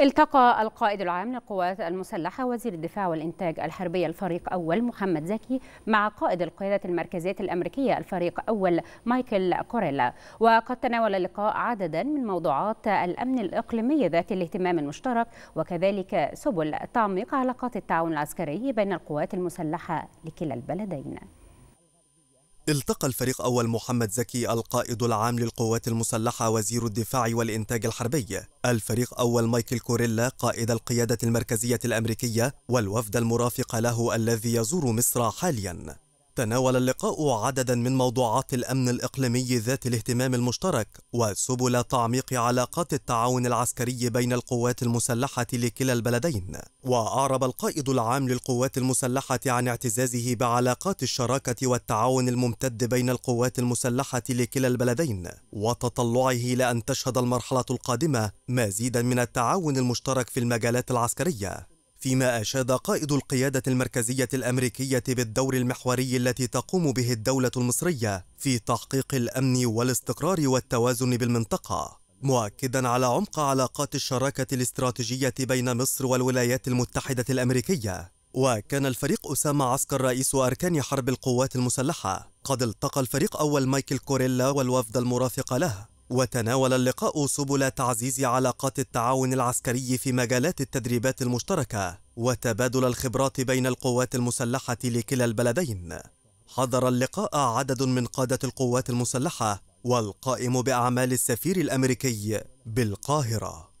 التقى القائد العام للقوات المسلحة وزير الدفاع والإنتاج الحربي الفريق أول محمد زكي مع قائد القيادة المركزية الأمريكية الفريق أول مايكل كوريلا وقد تناول اللقاء عددا من موضوعات الأمن الإقليمي ذات الاهتمام المشترك وكذلك سبل تعميق علاقات التعاون العسكري بين القوات المسلحة لكلا البلدين التقى الفريق أول محمد زكي القائد العام للقوات المسلحة وزير الدفاع والإنتاج الحربي الفريق أول مايكل كوريلا قائد القيادة المركزية الأمريكية والوفد المرافق له الذي يزور مصر حالياً تناول اللقاء عددا من موضوعات الأمن الإقليمي ذات الاهتمام المشترك وسبل تعميق علاقات التعاون العسكري بين القوات المسلحة لكلا البلدين وأعرب القائد العام للقوات المسلحة عن اعتزازه بعلاقات الشراكة والتعاون الممتد بين القوات المسلحة لكلا البلدين وتطلعه لأن تشهد المرحلة القادمة مزيدا من التعاون المشترك في المجالات العسكرية فيما أشاد قائد القيادة المركزية الأمريكية بالدور المحوري التي تقوم به الدولة المصرية في تحقيق الأمن والاستقرار والتوازن بالمنطقة مؤكدا على عمق علاقات الشراكة الاستراتيجية بين مصر والولايات المتحدة الأمريكية وكان الفريق أسامة عسكر رئيس أركان حرب القوات المسلحة قد التقى الفريق أول مايكل كوريلا والوفد المرافق له وتناول اللقاء سبل تعزيز علاقات التعاون العسكري في مجالات التدريبات المشتركة وتبادل الخبرات بين القوات المسلحة لكلا البلدين حضر اللقاء عدد من قادة القوات المسلحة والقائم بأعمال السفير الأمريكي بالقاهرة